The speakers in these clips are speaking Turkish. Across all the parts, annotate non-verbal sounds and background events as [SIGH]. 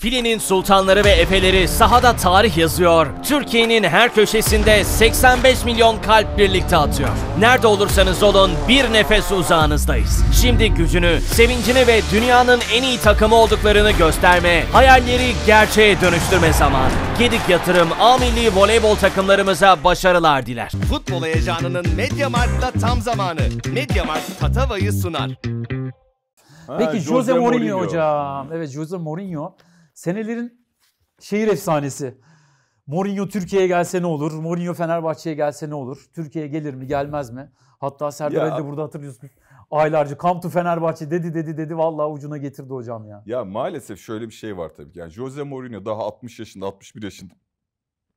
Filin'in sultanları ve efeleri sahada tarih yazıyor. Türkiye'nin her köşesinde 85 milyon kalp birlikte atıyor. Nerede olursanız olun bir nefes uzağınızdayız. Şimdi gücünü, sevincini ve dünyanın en iyi takımı olduklarını gösterme, hayalleri gerçeğe dönüştürme zamanı. Gedik Yatırım A Milli Voleybol takımlarımıza başarılar diler. Futbol heyecanının Mediamarkt'ta tam zamanı. Mediamarkt Tatava'yı sunar. Ha, Peki Jose, Jose Mourinho, Mourinho hocam. Evet Jose Mourinho Senelerin şehir efsanesi. Mourinho Türkiye'ye gelse ne olur? Mourinho Fenerbahçe'ye gelse ne olur? Türkiye'ye gelir mi gelmez mi? Hatta Serdar Ali de burada hatırlıyorsunuz. Aylarca come to Fenerbahçe dedi dedi dedi vallahi ucuna getirdi hocam ya. Ya maalesef şöyle bir şey var tabii Yani Jose Mourinho daha 60 yaşında 61 yaşında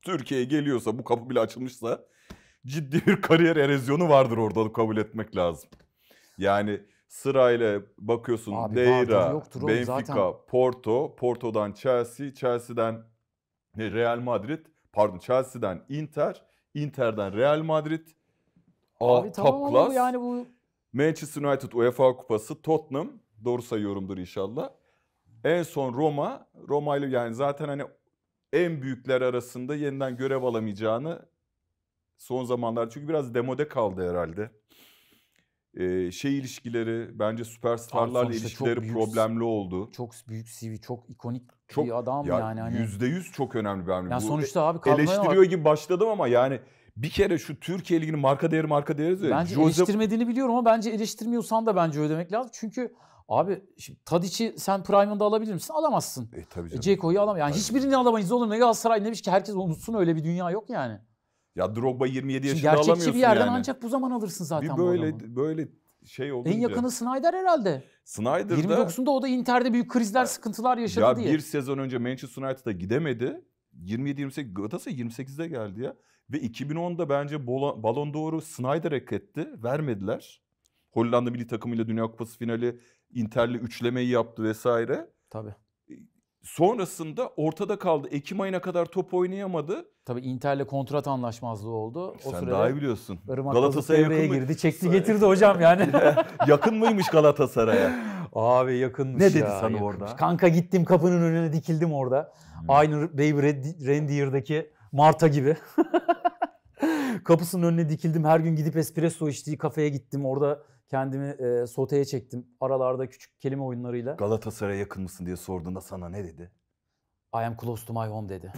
Türkiye'ye geliyorsa bu kapı bile açılmışsa ciddi bir kariyer erozyonu vardır orada kabul etmek lazım. Yani Sırayla bakıyorsun Abi, Deira, yoktur, Benfica, zaten... Porto, Porto'dan Chelsea, Chelsea'den e, Real Madrid, pardon Chelsea'den Inter, Inter'den Real Madrid. A, Abi, top tamam class. Bu yani bu Manchester United UEFA Kupası, Tottenham, doğru sayıyorumdur inşallah. En son Roma, Roma ile yani zaten hani en büyükler arasında yeniden görev alamayacağını son zamanlar çünkü biraz demode kaldı herhalde e, şey ilişkileri bence süperstarlarla ilişkileri çok büyük, problemli oldu. Çok büyük CV, çok ikonik çok, bir adam ya yani. Hani. yüz çok önemli bir hamle. Yani sonuçta abi Eleştiriyor bak. gibi başladım ama yani bir kere şu Türkiye Ligi'nin marka değeri marka değeri de. Bence Joseph... eleştirmediğini biliyorum ama bence eleştirmiyorsan da bence ödemek lazım. Çünkü abi şimdi Tadiç'i sen prime'ında alabilir misin? Alamazsın. E tabii e, canım. Ceko'yu alamaz. Yani tabii. hiçbirini alamayız oğlum. Ne Galatasaray demiş şey. ki herkes unutsun öyle bir dünya yok yani. Ya Drogba 27 yaşında Şimdi alamıyorsun Gerçekçi bir yerden yani. ancak bu zaman alırsın zaten. Bir böyle bu böyle şey oldu. En yakını Snyder herhalde. Snyder'da 29'unda o da Inter'de büyük krizler, sıkıntılar yaşadı ya diye. Ya bir sezon önce Manchester United'a gidemedi. 27-28 Galatasaray 28'de geldi ya. Ve 2010'da bence Bola, Balon doğru Snyder hak Vermediler. Hollanda milli takımıyla Dünya Kupası finali Inter'le üçlemeyi yaptı vesaire. Tabii. Sonrasında ortada kaldı. Ekim ayına kadar top oynayamadı. Tabii Inter'le kontrat anlaşmazlığı oldu. O Sen daha iyi biliyorsun. Irmak Galatasaray'a girdi, çekti getirdi hocam yani. [LAUGHS] yakın mıymış Galatasaray'a? Abi yakınmış Ne dedi ya, sana yakınmış. orada? Kanka gittim kapının önüne dikildim orada. Hmm. Aynı Baby Rendier'daki Marta gibi. [LAUGHS] Kapısının önüne dikildim. Her gün gidip espresso içtiği kafeye gittim. Orada Kendimi e, soteye çektim. Aralarda küçük kelime oyunlarıyla. Galatasaray'a yakın mısın diye sorduğunda sana ne dedi? I am close to my home dedi.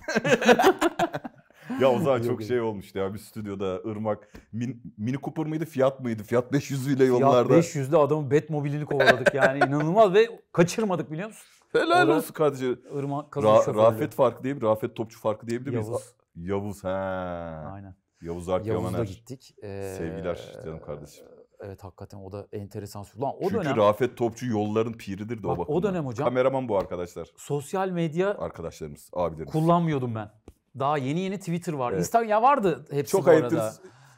[LAUGHS] ya o zaman çok şey olmuştu ya bir stüdyoda ırmak min, mini Cooper mıydı fiyat mıydı fiyat 500 ile yollarda. Fiat 500'de adamın Batmobile'ini kovaladık [LAUGHS] yani inanılmaz ve kaçırmadık biliyor musun? Helal Orada olsun kardeşim. Irmak Ra- Rafet farkı diyebilir Rafet Topçu farkı diyebilir miyiz? Yavuz. Yavuz he. Aynen. Yavuz Ark Yavuz'da Yamaner. gittik. Ee, Sevgiler canım kardeşim. Evet hakikaten o da enteresan. Lan o Çünkü dönem, Rafet Topçu yolların piridir de o bakımdan. O dönem hocam. Kameraman bu arkadaşlar. Sosyal medya arkadaşlarımız, abilerimiz. Kullanmıyordum ben. Daha yeni yeni Twitter var. Evet. Instagram ya vardı hepsi Çok bu ayıptır.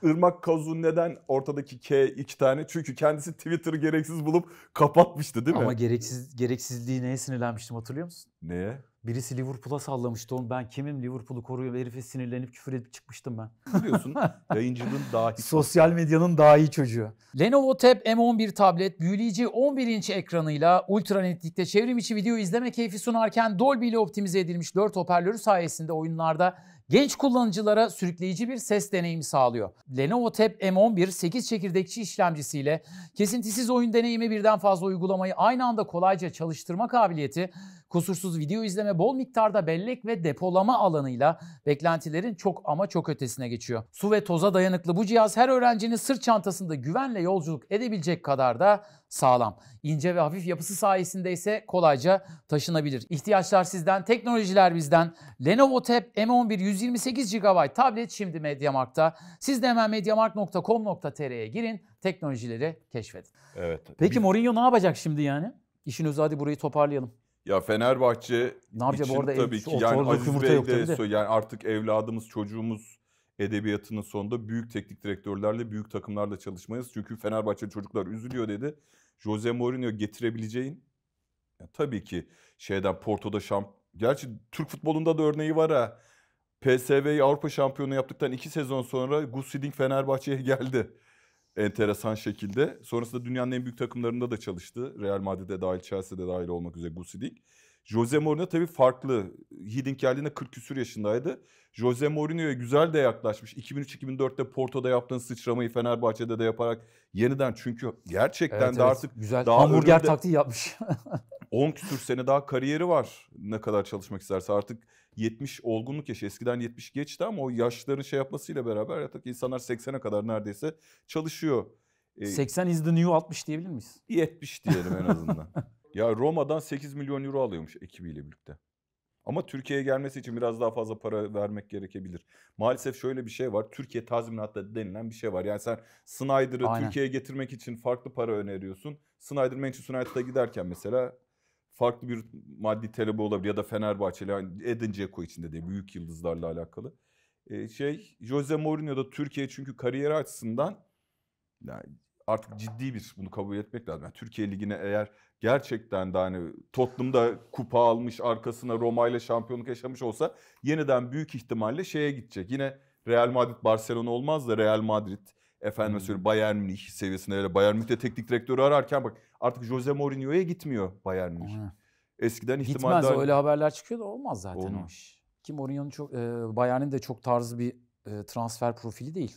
Irmak Kazun neden ortadaki K iki tane? Çünkü kendisi Twitter gereksiz bulup kapatmıştı değil mi? Ama gereksiz gereksizliği neye sinirlenmiştim hatırlıyor musun? Neye? Birisi Liverpool'a sallamıştı onu. Ben kimim Liverpool'u koruyor herife sinirlenip küfür edip çıkmıştım ben. Biliyorsun [LAUGHS] yayıncılığın daha iyi. Sosyal medyanın daha iyi çocuğu. Lenovo Tab M11 tablet büyüleyici 11 inç ekranıyla ultra netlikte çevrim içi video izleme keyfi sunarken Dolby ile optimize edilmiş 4 hoparlörü sayesinde oyunlarda genç kullanıcılara sürükleyici bir ses deneyimi sağlıyor. Lenovo Tab M11 8 çekirdekçi işlemcisiyle kesintisiz oyun deneyimi birden fazla uygulamayı aynı anda kolayca çalıştırma kabiliyeti kusursuz video izleme, bol miktarda bellek ve depolama alanıyla beklentilerin çok ama çok ötesine geçiyor. Su ve toza dayanıklı bu cihaz her öğrencinin sırt çantasında güvenle yolculuk edebilecek kadar da sağlam. İnce ve hafif yapısı sayesinde ise kolayca taşınabilir. İhtiyaçlar sizden, teknolojiler bizden. Lenovo Tab M11 128 GB tablet şimdi MediaMarkt'ta. Siz de hemen mediamarkt.com.tr'ye girin, teknolojileri keşfedin. Evet. Peki bir... Mourinho ne yapacak şimdi yani? İşin özü hadi burayı toparlayalım. Ya Fenerbahçe ne yapacak için orada tabii ki yani Aziz Bey yok, de, yani artık evladımız, çocuğumuz edebiyatının sonunda büyük teknik direktörlerle, büyük takımlarla çalışmayız. Çünkü Fenerbahçe çocuklar üzülüyor dedi. Jose Mourinho getirebileceğin ya tabii ki şeyden Porto'da şamp... Gerçi Türk futbolunda da örneği var ha. PSV'yi Avrupa şampiyonu yaptıktan iki sezon sonra Gus Fenerbahçe'ye geldi enteresan şekilde. Sonrasında dünyanın en büyük takımlarında da çalıştı. Real Madrid'e dahil, Chelsea'de dahil olmak üzere Gusiding. Jose Mourinho tabii farklı. Hiddink geldiğinde 40 küsür yaşındaydı. Jose Mourinho'ya güzel de yaklaşmış. 2003-2004'te Porto'da yaptığın sıçramayı Fenerbahçe'de de yaparak yeniden çünkü gerçekten evet, de evet. artık güzel daha hamburger önünde... taktiği yapmış. [LAUGHS] 10 küsür sene daha kariyeri var ne kadar çalışmak isterse artık 70 olgunluk yaşı eskiden 70 geçti ama o yaşların şey yapmasıyla beraber artık insanlar 80'e kadar neredeyse çalışıyor. 80 e, is the new 60 diyebilir miyiz? 70 diyelim en azından. ya Roma'dan 8 milyon euro alıyormuş ekibiyle birlikte. Ama Türkiye'ye gelmesi için biraz daha fazla para vermek gerekebilir. Maalesef şöyle bir şey var. Türkiye tazminatı denilen bir şey var. Yani sen Snyder'ı Türkiye'ye getirmek için farklı para öneriyorsun. Snyder Manchester United'a giderken mesela farklı bir maddi talebi olabilir ya da Fenerbahçeli yani Edin Dzeko içinde de büyük yıldızlarla alakalı. Ee, şey Jose Mourinho da Türkiye çünkü kariyeri açısından yani artık ciddi bir bunu kabul etmek lazım. Yani Türkiye Ligi'ne eğer gerçekten de hani Tottenham'da kupa almış arkasına Roma ile şampiyonluk yaşamış olsa yeniden büyük ihtimalle şeye gidecek. Yine Real Madrid Barcelona olmaz da Real Madrid Efendim hmm. söyleyeyim Bayern Münih seviyesinde. Öyle Bayern Münih'te teknik direktörü ararken bak artık Jose Mourinho'ya gitmiyor Bayern Münih. Hı. Eskiden ihtimal Gitmez daha... öyle haberler çıkıyor da olmaz zaten olmaz. o iş. Ki Mourinho'nun çok e, Bayern'in de çok tarzı bir e, transfer profili değil.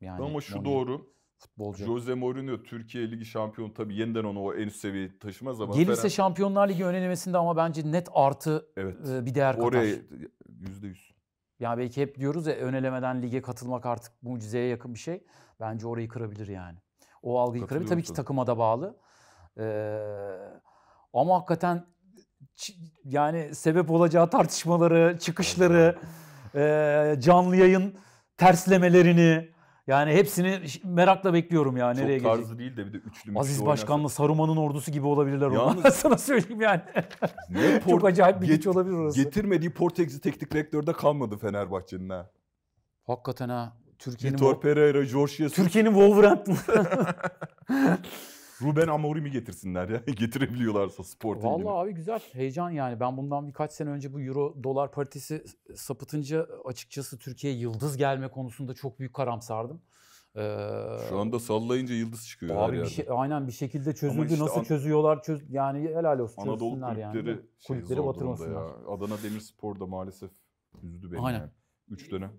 Yani Ama şu Mourinho, doğru. Futbolcu. Jose Mourinho Türkiye Ligi şampiyonu tabii yeniden onu o en üst seviyeye taşımaz ama gelirse Fener... Şampiyonlar Ligi önelemesinde ama bence net artı evet. E, bir değer Oraya, katar. Oraya %100. Ya belki hep diyoruz ya ön elemeden lige katılmak artık mucizeye yakın bir şey. Bence orayı kırabilir yani. O algıyı kırabilir. Tabii ki takıma da bağlı. Ee, ama hakikaten yani sebep olacağı tartışmaları, çıkışları, e, canlı yayın terslemelerini yani hepsini merakla bekliyorum ya nereye Çok tarzı gelecek. değil de bir de üçlü Aziz Başkan'la Saruman'ın ordusu gibi olabilirler Yalnız, [LAUGHS] Sana söyleyeyim yani. Ne [LAUGHS] port- Çok acayip bir get- güç olabilir orası. Getirmediği Portekizli teknik direktörde kalmadı Fenerbahçe'nin ha. Hakikaten ha. Türkiye'nin Vitor Pereira, Jorge Jesus. Türkiye'nin Wolverhampton. [LAUGHS] Ruben Amorim'i getirsinler ya. [LAUGHS] Getirebiliyorlarsa Sporting'ini. Vallahi abi güzel. Heyecan yani. Ben bundan birkaç sene önce bu Euro dolar paritesi sapıtınca açıkçası Türkiye yıldız gelme konusunda çok büyük karamsardım. Ee, Şu anda sallayınca yıldız çıkıyor abi her yerde. Bir şey, aynen bir şekilde çözüldü. Işte Nasıl an... çözüyorlar? Çöz... Yani helal olsun. Anadolu kulüpleri, yani. şey kulüpleri zor Adana Demirspor da maalesef üzdü beni. Aynen. Yani. Üç dönem.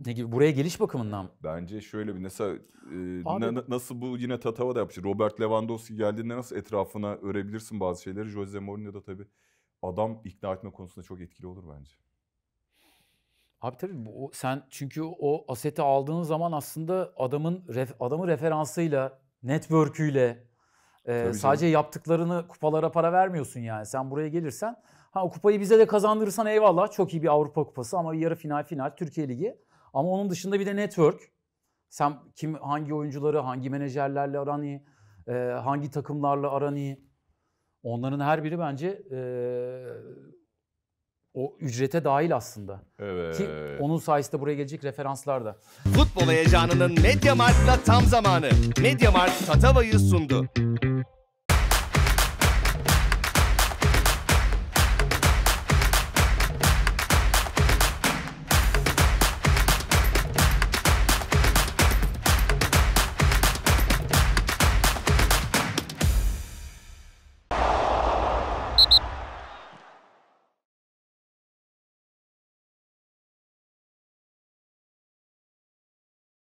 Ne gibi buraya geliş bakımından mı? Bence şöyle bir mesela e, Abi, nasıl bu yine Tatava da yapmış. Robert Lewandowski geldiğinde nasıl etrafına örebilirsin bazı şeyleri. Jose Mourinho da tabii adam ikna etme konusunda çok etkili olur bence. Abi tabii bu, sen çünkü o aseti aldığın zaman aslında adamın ref, adamı referansıyla, network'üyle e, sadece canım. yaptıklarını kupalara para vermiyorsun yani. Sen buraya gelirsen ha o kupayı bize de kazandırırsan eyvallah çok iyi bir Avrupa kupası ama yarı final final Türkiye Ligi. Ama onun dışında bir de network. Sen kim hangi oyuncuları, hangi menajerlerle aran iyi, e, hangi takımlarla aran iyi. Onların her biri bence e, o ücrete dahil aslında. Evet. Ki onun sayesinde buraya gelecek referanslar da. Futbol heyecanının Mediamarkt'la tam zamanı. Mediamarkt Tatava'yı sundu.